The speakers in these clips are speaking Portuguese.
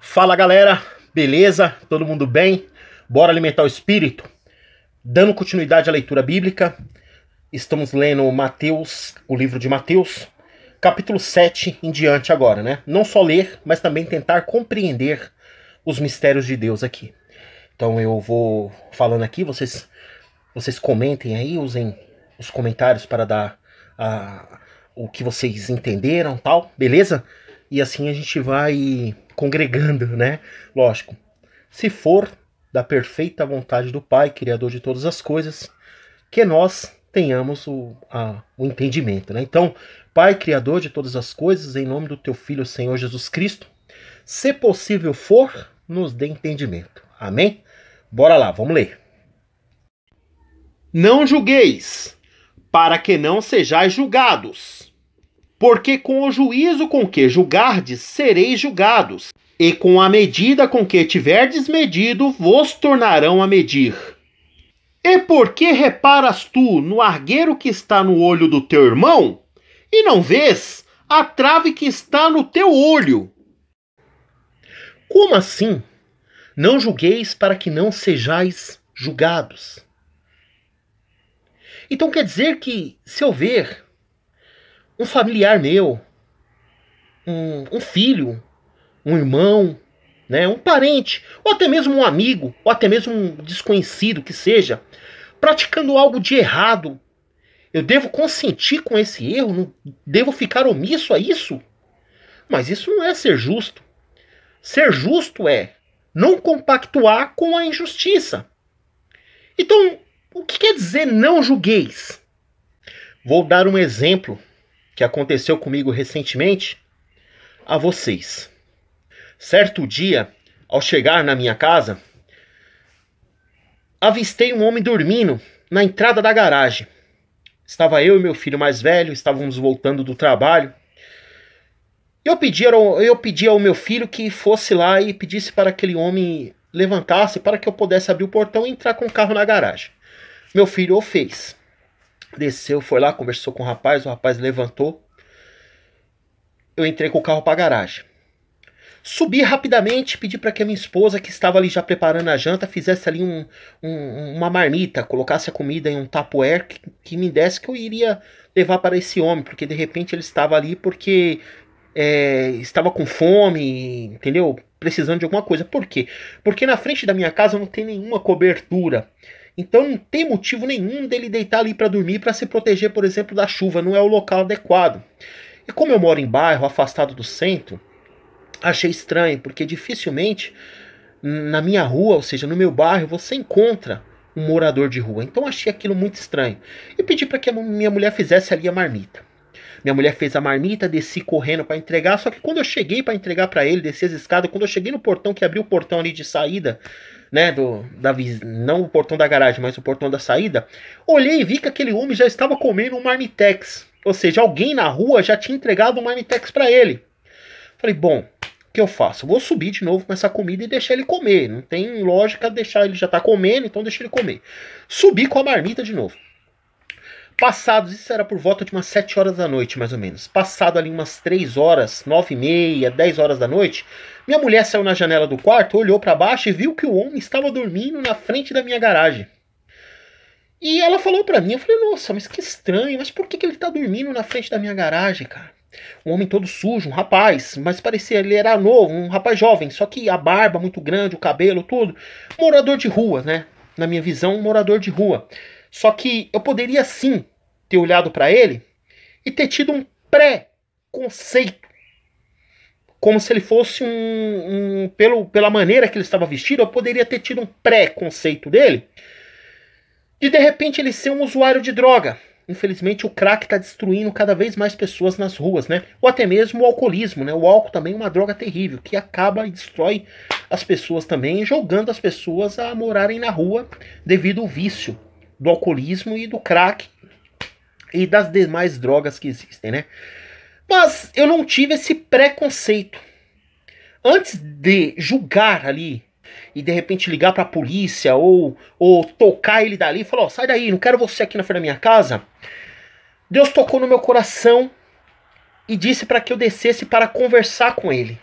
Fala galera, beleza? Todo mundo bem? Bora alimentar o espírito? Dando continuidade à leitura bíblica, estamos lendo Mateus, o livro de Mateus, capítulo 7 em diante agora, né? Não só ler, mas também tentar compreender os mistérios de Deus aqui. Então eu vou falando aqui, vocês vocês comentem aí, usem os comentários para dar a, o que vocês entenderam, tal, beleza? E assim a gente vai congregando, né? Lógico. Se for da perfeita vontade do Pai, Criador de todas as coisas, que nós tenhamos o, a, o entendimento, né? Então, Pai, Criador de todas as coisas, em nome do Teu Filho, Senhor Jesus Cristo, se possível for, nos dê entendimento. Amém? Bora lá, vamos ler. Não julgueis, para que não sejais julgados porque com o juízo com que julgardes, sereis julgados, e com a medida com que tiverdes medido, vos tornarão a medir. E por que reparas tu no argueiro que está no olho do teu irmão, e não vês a trave que está no teu olho? Como assim? Não julgueis para que não sejais julgados. Então quer dizer que, se eu ver um familiar meu, um, um filho, um irmão, né, um parente, ou até mesmo um amigo, ou até mesmo um desconhecido que seja, praticando algo de errado, eu devo consentir com esse erro? Não devo ficar omisso a isso? Mas isso não é ser justo. Ser justo é não compactuar com a injustiça. Então, o que quer dizer não julgueis? Vou dar um exemplo que aconteceu comigo recentemente a vocês. Certo dia, ao chegar na minha casa, avistei um homem dormindo na entrada da garagem. Estava eu e meu filho mais velho, estávamos voltando do trabalho. Eu pedi, ao, eu pedi ao meu filho que fosse lá e pedisse para aquele homem levantasse para que eu pudesse abrir o portão e entrar com o carro na garagem. Meu filho o fez desceu, foi lá, conversou com o rapaz, o rapaz levantou. Eu entrei com o carro para a garagem. Subi rapidamente, pedi para que a minha esposa, que estava ali já preparando a janta, fizesse ali um, um, uma marmita, colocasse a comida em um tapoer que, que, me desse que eu iria levar para esse homem, porque de repente ele estava ali porque é, estava com fome, entendeu? Precisando de alguma coisa. Por quê? Porque na frente da minha casa não tem nenhuma cobertura. Então não tem motivo nenhum dele deitar ali para dormir para se proteger, por exemplo, da chuva, não é o local adequado. E como eu moro em bairro, afastado do centro, achei estranho, porque dificilmente na minha rua, ou seja, no meu bairro, você encontra um morador de rua. Então achei aquilo muito estranho e pedi para que a minha mulher fizesse ali a marmita. Minha mulher fez a marmita, desci correndo para entregar, só que quando eu cheguei para entregar para ele, desci as escadas, quando eu cheguei no portão que abriu o portão ali de saída, né, do, da, não o portão da garagem, mas o portão da saída, olhei e vi que aquele homem já estava comendo um marmitex. Ou seja, alguém na rua já tinha entregado um marmitex para ele. Falei, bom, o que eu faço? Vou subir de novo com essa comida e deixar ele comer. Não tem lógica deixar ele já tá comendo, então deixa ele comer. Subi com a marmita de novo. Passados, isso era por volta de umas 7 horas da noite, mais ou menos. Passado ali umas 3 horas, 9 e meia, 10 horas da noite, minha mulher saiu na janela do quarto, olhou para baixo e viu que o homem estava dormindo na frente da minha garagem. E ela falou para mim, eu falei, nossa, mas que estranho, mas por que, que ele tá dormindo na frente da minha garagem, cara? Um homem todo sujo, um rapaz, mas parecia, ele era novo, um rapaz jovem, só que a barba muito grande, o cabelo, tudo. Morador de rua, né? Na minha visão, um morador de rua. Só que eu poderia sim ter olhado para ele e ter tido um pré-conceito. Como se ele fosse um, um. pelo, pela maneira que ele estava vestido, eu poderia ter tido um pré-conceito dele. De de repente ele ser um usuário de droga. Infelizmente o crack está destruindo cada vez mais pessoas nas ruas, né? Ou até mesmo o alcoolismo, né? O álcool também é uma droga terrível que acaba e destrói as pessoas também, jogando as pessoas a morarem na rua devido ao vício do alcoolismo e do crack e das demais drogas que existem, né? Mas eu não tive esse preconceito. Antes de julgar ali e de repente ligar para a polícia ou, ou tocar ele dali e falar: oh, sai daí, não quero você aqui na frente da minha casa. Deus tocou no meu coração e disse para que eu descesse para conversar com ele.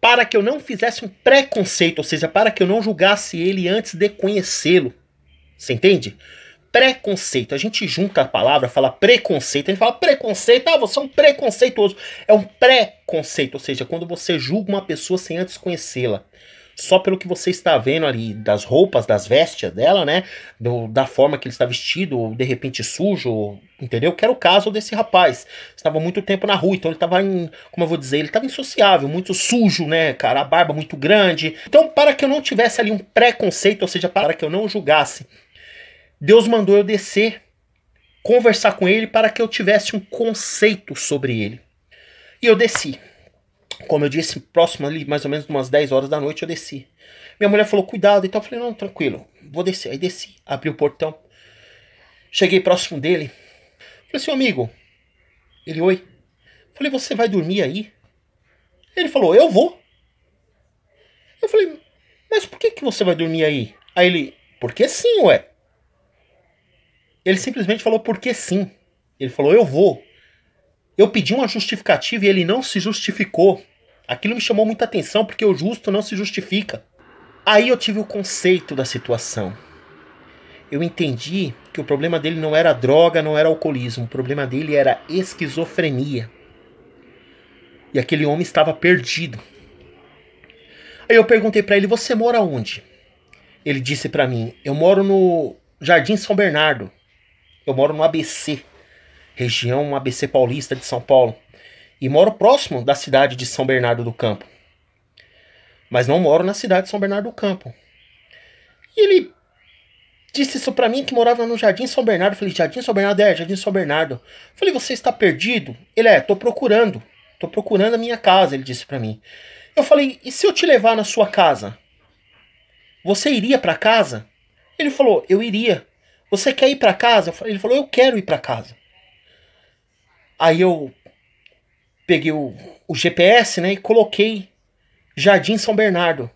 Para que eu não fizesse um preconceito, ou seja, para que eu não julgasse ele antes de conhecê-lo. Você entende? Preconceito. A gente junta a palavra, fala preconceito. A gente fala preconceito. Ah, você é um preconceituoso. É um preconceito, ou seja, quando você julga uma pessoa sem antes conhecê-la só pelo que você está vendo ali das roupas, das vestes dela, né? Do, da forma que ele está vestido, ou de repente sujo, entendeu? Que era o caso desse rapaz. Estava muito tempo na rua, então ele estava, em, como eu vou dizer, ele estava insociável, muito sujo, né, cara? A barba muito grande. Então, para que eu não tivesse ali um preconceito, ou seja, para que eu não julgasse Deus mandou eu descer, conversar com ele para que eu tivesse um conceito sobre ele. E eu desci. Como eu disse, próximo ali, mais ou menos umas 10 horas da noite, eu desci. Minha mulher falou, cuidado, então eu falei, não, tranquilo, vou descer. Aí desci, abri o portão. Cheguei próximo dele. Falei, seu amigo. Ele, oi. Falei, você vai dormir aí? Ele falou, eu vou. Eu falei, mas por que, que você vai dormir aí? Aí ele, porque sim, ué. Ele simplesmente falou porque sim. Ele falou: Eu vou. Eu pedi uma justificativa e ele não se justificou. Aquilo me chamou muita atenção porque o justo não se justifica. Aí eu tive o conceito da situação. Eu entendi que o problema dele não era droga, não era alcoolismo. O problema dele era esquizofrenia. E aquele homem estava perdido. Aí eu perguntei para ele: Você mora onde? Ele disse para mim: Eu moro no Jardim São Bernardo. Eu moro no ABC, região ABC Paulista de São Paulo. E moro próximo da cidade de São Bernardo do Campo. Mas não moro na cidade de São Bernardo do Campo. E ele disse isso para mim que morava no Jardim São Bernardo. Eu falei, Jardim São Bernardo? É, Jardim São Bernardo. Eu falei, você está perdido? Ele é, tô procurando. Tô procurando a minha casa, ele disse para mim. Eu falei, e se eu te levar na sua casa? Você iria para casa? Ele falou, eu iria. Você quer ir para casa? Ele falou: Eu quero ir para casa. Aí eu peguei o, o, GPS, né, e coloquei Jardim São Bernardo,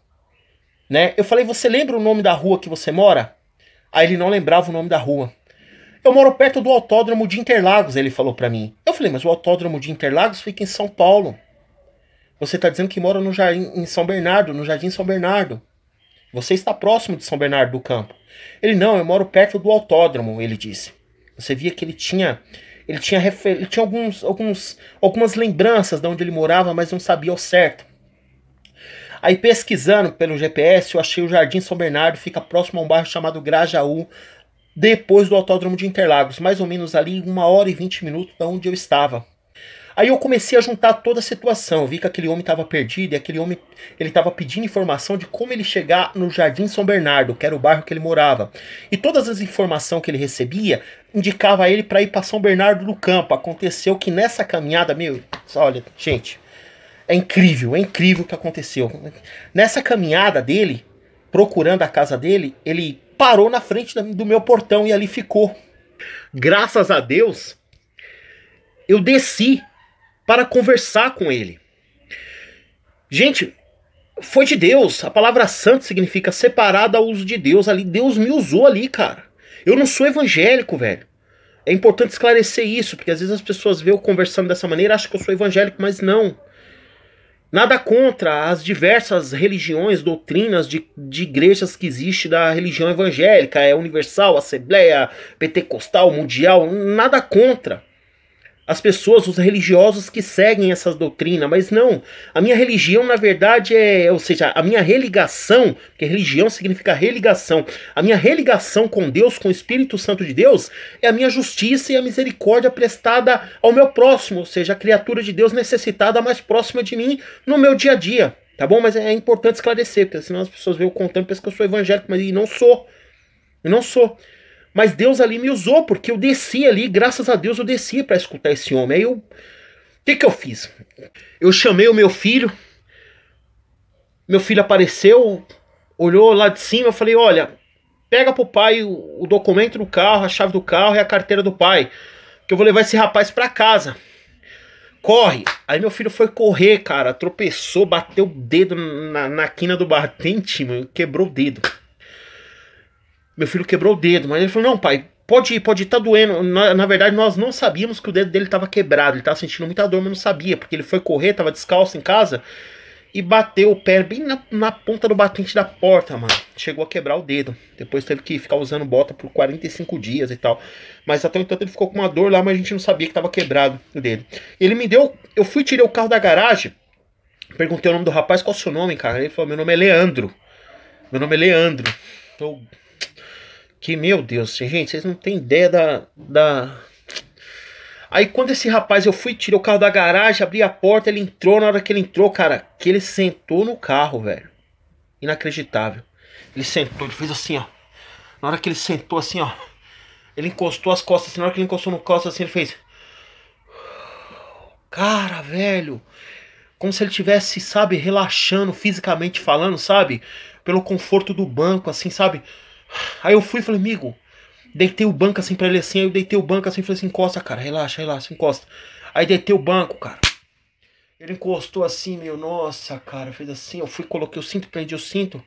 né? Eu falei: Você lembra o nome da rua que você mora? Aí ele não lembrava o nome da rua. Eu moro perto do Autódromo de Interlagos, ele falou para mim. Eu falei: Mas o Autódromo de Interlagos fica em São Paulo. Você tá dizendo que mora no Jardim em São Bernardo, no Jardim São Bernardo. Você está próximo de São Bernardo do Campo. Ele não, eu moro perto do autódromo, ele disse. Você via que ele tinha ele tinha, ele tinha alguns, alguns, algumas lembranças de onde ele morava, mas não sabia ao certo. Aí pesquisando pelo GPS, eu achei o Jardim São Bernardo, fica próximo a um bairro chamado Grajaú, depois do Autódromo de Interlagos, mais ou menos ali uma hora e vinte minutos da onde eu estava. Aí eu comecei a juntar toda a situação, vi que aquele homem estava perdido e aquele homem ele estava pedindo informação de como ele chegar no Jardim São Bernardo, que era o bairro que ele morava. E todas as informações que ele recebia indicava ele para ir para São Bernardo do Campo. Aconteceu que nessa caminhada, meu, olha, gente, é incrível, é incrível o que aconteceu. Nessa caminhada dele, procurando a casa dele, ele parou na frente do meu portão e ali ficou. Graças a Deus, eu desci para conversar com ele. Gente, foi de Deus. A palavra santo significa separado ao uso de Deus ali. Deus me usou ali, cara. Eu não sou evangélico, velho. É importante esclarecer isso, porque às vezes as pessoas veem eu conversando dessa maneira, e acham que eu sou evangélico, mas não. Nada contra as diversas religiões, doutrinas de, de igrejas que existe da religião evangélica, é universal, assembleia, pentecostal, mundial, nada contra as pessoas, os religiosos que seguem essas doutrinas, mas não. A minha religião, na verdade, é, ou seja, a minha religação, que religião significa religação, a minha religação com Deus, com o Espírito Santo de Deus, é a minha justiça e a misericórdia prestada ao meu próximo, ou seja, a criatura de Deus necessitada mais próxima de mim no meu dia a dia. Tá bom? Mas é importante esclarecer, porque senão as pessoas veem eu contando, pensam que eu sou evangélico, mas não sou. Eu não sou. Mas Deus ali me usou, porque eu desci ali, graças a Deus eu desci para escutar esse homem. Aí eu. O que, que eu fiz? Eu chamei o meu filho. Meu filho apareceu, olhou lá de cima, eu falei: olha, pega pro pai o, documento do carro, a chave do carro e a carteira do pai. Que eu vou levar esse rapaz para casa corre. Aí meu filho foi correr, cara. Tropeçou, bateu o dedo na, na quina do batente, Quebrou o dedo meu filho quebrou o dedo. Mas ele falou: não, pai, pode ir, pode estar tá doendo. Na, na, verdade, nós não sabíamos que o dedo dele estava quebrado. Ele estava sentindo muita dor, mas não sabia, porque ele foi correr, estava descalço em casa e bateu o pé bem na, na, ponta do batente da porta, mano. Chegou a quebrar o dedo. Depois teve que ficar usando bota por 45 dias e tal. Mas até então ele ficou com uma dor lá, mas a gente não sabia que estava quebrado o dedo. Ele me deu. Eu fui tirei o carro da garagem. Perguntei o nome do rapaz, qual é o seu nome, cara? Ele falou: Meu nome é Leandro. Meu nome é Leandro. Então, que, meu Deus, gente, vocês não têm ideia da. da... Aí quando esse rapaz, eu fui, tirei o carro da garagem, abri a porta, ele entrou, na hora que ele entrou, cara, que ele sentou no carro, velho. Inacreditável. Ele sentou, ele fez assim, ó. Na hora que ele sentou assim, ó. Ele encostou as costas assim, na hora que ele encostou no costas assim, ele fez. Cara, velho. Como se ele tivesse, sabe, relaxando fisicamente falando, sabe? Pelo conforto do banco, assim, sabe? Aí eu fui e falei, amigo, deitei o banco assim pra ele assim, aí eu deitei o banco assim, falei assim, encosta, cara, relaxa, relaxa, encosta. Aí deitei o banco, cara. Ele encostou assim, meu, nossa, cara, fez assim, eu fui, coloquei o cinto, prendi o cinto.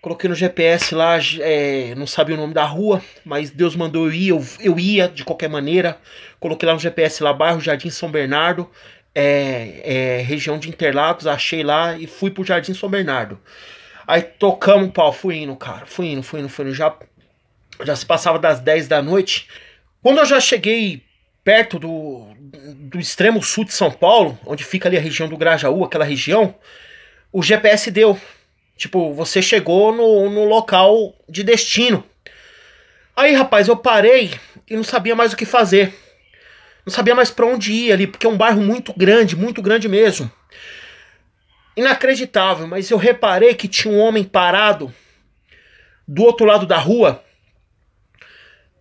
Coloquei no GPS lá, é, não sabia o nome da rua, mas Deus mandou eu ir, eu, eu ia de qualquer maneira. Coloquei lá no GPS lá, bairro Jardim São Bernardo, é, é, região de Interlagos, achei lá e fui pro Jardim São Bernardo. Aí tocamos o pau, fui indo, cara. Fui indo, fui indo, fui indo. Já, já se passava das 10 da noite. Quando eu já cheguei perto do, do extremo sul de São Paulo, onde fica ali a região do Grajaú, aquela região, o GPS deu. Tipo, você chegou no, no local de destino. Aí, rapaz, eu parei e não sabia mais o que fazer. Não sabia mais para onde ir ali, porque é um bairro muito grande, muito grande mesmo inacreditável, mas eu reparei que tinha um homem parado do outro lado da rua,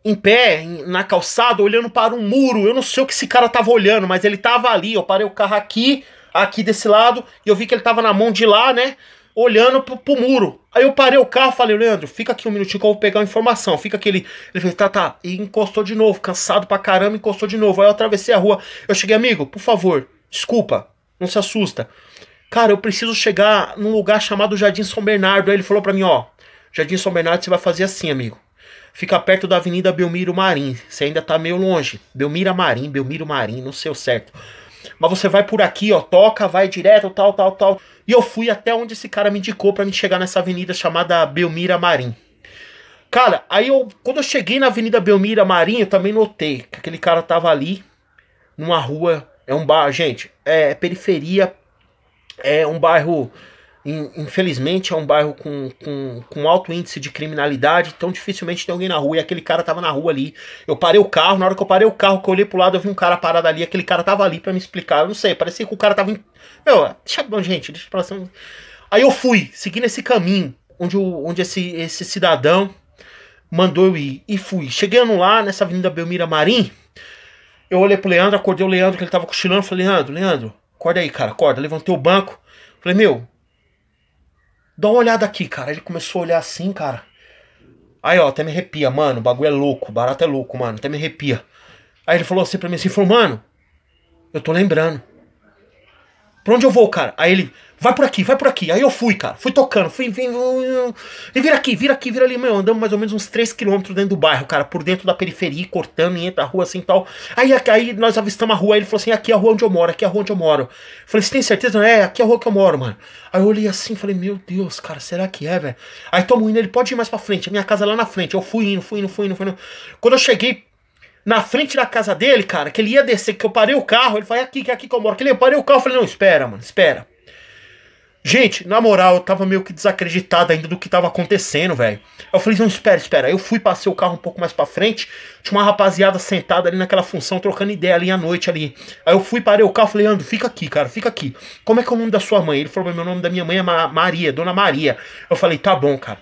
em pé, na calçada, olhando para um muro. Eu não sei o que esse cara tava olhando, mas ele tava ali. Eu parei o carro aqui, aqui desse lado, e eu vi que ele tava na mão de lá, né? Olhando pro, pro muro. Aí eu parei o carro, falei, Leandro, fica aqui um minutinho que eu vou pegar uma informação. Fica aquele. Ele fez, tá, tá. E encostou de novo, cansado pra caramba, encostou de novo. Aí eu atravessei a rua. Eu cheguei, amigo, por favor, desculpa, não se assusta cara, eu preciso chegar num lugar chamado Jardim São Bernardo. Aí ele falou para mim, ó, Jardim São Bernardo você vai fazer assim, amigo. Fica perto da Avenida Belmiro Marim. Você ainda tá meio longe. Belmira Marim, Belmiro Marim, não sei o certo. Mas você vai por aqui, ó, toca, vai direto, tal, tal, tal. E eu fui até onde esse cara me indicou para me chegar nessa avenida chamada Belmira Marim. Cara, aí eu, quando eu cheguei na Avenida Belmira Marim, eu também notei que aquele cara tava ali numa rua, é um bar, gente, é periferia é um bairro, infelizmente, é um bairro com, com, com alto índice de criminalidade, então dificilmente tem alguém na rua. E aquele cara tava na rua ali. Eu parei o carro, na hora que eu parei o carro, que eu olhei pro lado, eu vi um cara parado ali. Aquele cara tava ali para me explicar. Eu não sei, parecia que o cara tava. Em... Meu, deixa. Bom, gente, deixa pra cima. Aí eu fui, seguindo esse caminho, onde, o, onde esse, esse cidadão mandou eu ir. E fui. Chegando lá, nessa avenida Belmira Marim, eu olhei pro Leandro, acordei o Leandro, que ele tava cochilando. Falei, Leandro, Leandro, Acorda aí, cara, acorda. Levantei o banco. Falei, meu, dá uma olhada aqui, cara. Ele começou a olhar assim, cara. Aí, ó, até me arrepia, mano. O bagulho é louco, barato é louco, mano. Até me arrepia. Aí ele falou assim pra mim assim, falou, mano, eu tô lembrando. Pra onde eu vou, cara? Aí ele, vai por aqui, vai por aqui. Aí eu fui, cara. Fui tocando, fui, vim, e vira aqui, vira aqui, vira ali. Meu, andamos mais ou menos uns 3km dentro do bairro, cara, por dentro da periferia, cortando e entra a rua assim e tal. Aí, aí nós avistamos a rua, aí ele falou assim: aqui é a rua onde eu moro, aqui é a rua onde eu moro. Eu falei, você tem certeza? É, aqui é a rua que eu moro, mano. Aí eu olhei assim falei, meu Deus, cara, será que é, velho? Aí tamo indo, ele pode ir mais pra frente, a minha casa é lá na frente. Eu fui indo, fui indo, fui indo, fui indo. Quando eu cheguei na frente da casa dele, cara, que ele ia descer, que eu parei o carro, ele falou, é aqui, que é aqui que eu moro. Que ele, eu parei o carro, falei, não, espera, mano, espera. Gente, na moral, eu tava meio que desacreditado ainda do que tava acontecendo, velho. Eu falei, não, espera, espera. Eu fui, passei o carro um pouco mais pra frente, tinha uma rapaziada sentada ali naquela função, trocando ideia ali à noite ali. Aí eu fui, parei o carro, falei, Ando, fica aqui, cara, fica aqui. Como é que é o nome da sua mãe? Ele falou, meu nome da minha mãe é Ma Maria, Dona Maria. Eu falei, tá bom, cara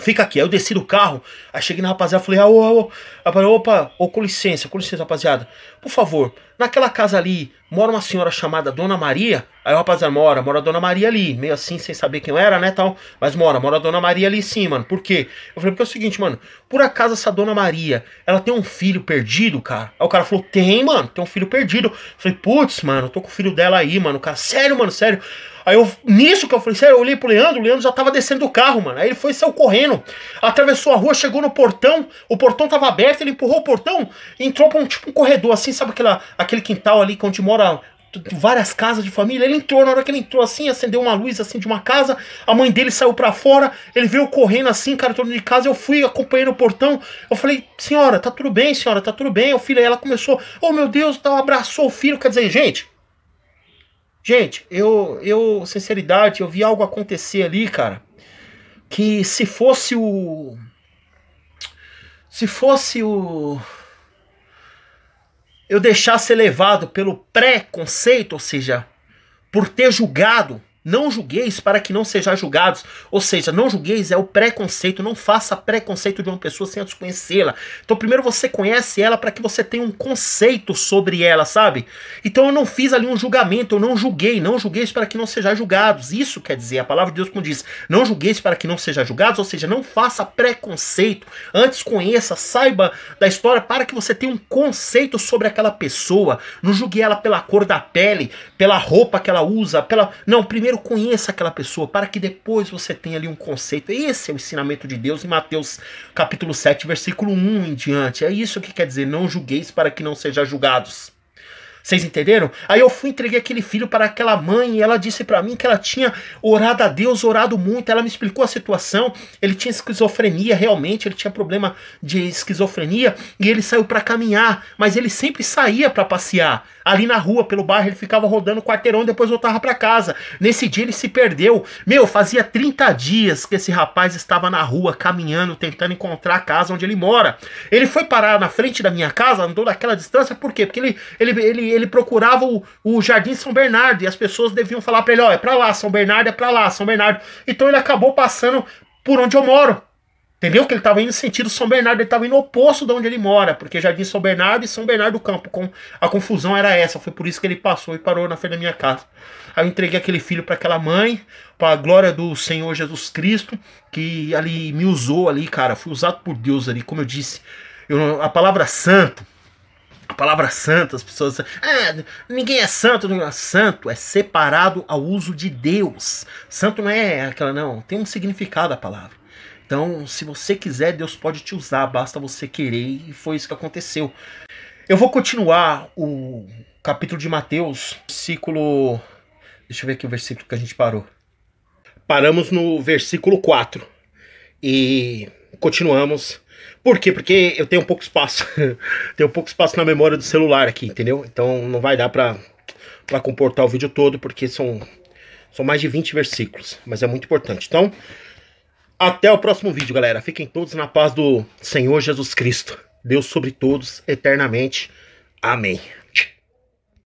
fica aqui. Aí eu desci do carro, aí cheguei na rapaziada, falei, ah, ô, ô, opa, ô, com licença, com licença, rapaziada. Por favor, naquela casa ali, mora uma senhora chamada Dona Maria. Aí o rapaziada, mora, mora a Dona Maria ali, meio assim, sem saber quem eu era, né, tal. Mas mora, mora a Dona Maria ali sim, mano. Por quê? Eu falei, porque é o seguinte, mano, por acaso essa Dona Maria, ela tem um filho perdido, cara? Aí o cara falou, tem, mano, tem um filho perdido. Eu falei, putz, mano, tô com o filho dela aí, mano. O cara, sério, mano, sério. Aí eu, nisso que eu falei, sério, eu olhei pro Leandro, o Leandro já tava descendo do carro, mano. Aí ele foi, saiu correndo, atravessou a rua, chegou no portão, o portão tava aberto, ele empurrou o portão, entrou pra um tipo um corredor, assim, sabe aquela, aquele quintal ali é onde mora várias casas de família. Ele entrou, na hora que ele entrou assim, acendeu uma luz assim de uma casa, a mãe dele saiu para fora, ele veio correndo assim, cara, todo de casa, eu fui acompanhando o portão. Eu falei: "Senhora, tá tudo bem, senhora, tá tudo bem". O filho aí ela começou: "Oh, meu Deus", tal, abraçou o filho, quer dizer, gente, Gente, eu, eu, sinceridade, eu vi algo acontecer ali, cara. Que se fosse o. Se fosse o. Eu deixasse levado pelo preconceito, ou seja, por ter julgado não julgueis para que não sejais julgados. Ou seja, não julgueis é o preconceito. Não faça preconceito de uma pessoa sem antes conhecê-la. Então, primeiro você conhece ela para que você tenha um conceito sobre ela, sabe? Então, eu não fiz ali um julgamento. Eu não julguei. Não julgueis para que não sejais julgados. Isso quer dizer, a palavra de Deus como diz: não julgueis para que não sejais julgados. Ou seja, não faça preconceito. Antes conheça, saiba da história para que você tenha um conceito sobre aquela pessoa. Não julgue ela pela cor da pele, pela roupa que ela usa, pela. Não, primeiro primeiro conheça aquela pessoa, para que depois você tenha ali um conceito. Esse é o ensinamento de Deus em Mateus capítulo 7, versículo 1 em diante. É isso que quer dizer, não julgueis para que não sejam julgados. Vocês entenderam? Aí eu fui entreguei aquele filho para aquela mãe e ela disse para mim que ela tinha orado a Deus, orado muito. Ela me explicou a situação. Ele tinha esquizofrenia realmente, ele tinha problema de esquizofrenia e ele saiu para caminhar, mas ele sempre saía para passear. Ali na rua, pelo bairro, ele ficava rodando o quarteirão e depois voltava para casa. Nesse dia ele se perdeu. Meu, fazia 30 dias que esse rapaz estava na rua caminhando, tentando encontrar a casa onde ele mora. Ele foi parar na frente da minha casa, andou daquela distância, por quê? Porque ele, ele, ele ele, procurava o, o Jardim São Bernardo e as pessoas deviam falar para ele: ó, é para lá, São Bernardo, é para lá, São Bernardo. Então ele acabou passando por onde eu moro. Entendeu? Que ele estava indo no sentido São Bernardo, ele estava indo oposto de onde ele mora, porque Jardim São Bernardo e São Bernardo do Campo. Com, a confusão era essa, foi por isso que ele passou e parou na frente da minha casa. Aí eu entreguei aquele filho para aquela mãe, para a glória do Senhor Jesus Cristo, que ali me usou ali, cara. Fui usado por Deus ali, como eu disse. Eu, a palavra santo, palavra santa, as pessoas. Ah, ninguém é santo, não é santo, é separado ao uso de Deus. Santo não é aquela, não, tem um significado a palavra. Então, se você quiser, Deus pode te usar, basta você querer, e foi isso que aconteceu. Eu vou continuar o capítulo de Mateus, versículo. Deixa eu ver aqui o versículo que a gente parou. Paramos no versículo 4 e continuamos por quê? Porque eu tenho pouco espaço. tenho pouco espaço na memória do celular aqui, entendeu? Então não vai dar pra, pra comportar o vídeo todo, porque são, são mais de 20 versículos. Mas é muito importante. Então, até o próximo vídeo, galera. Fiquem todos na paz do Senhor Jesus Cristo. Deus sobre todos, eternamente. Amém.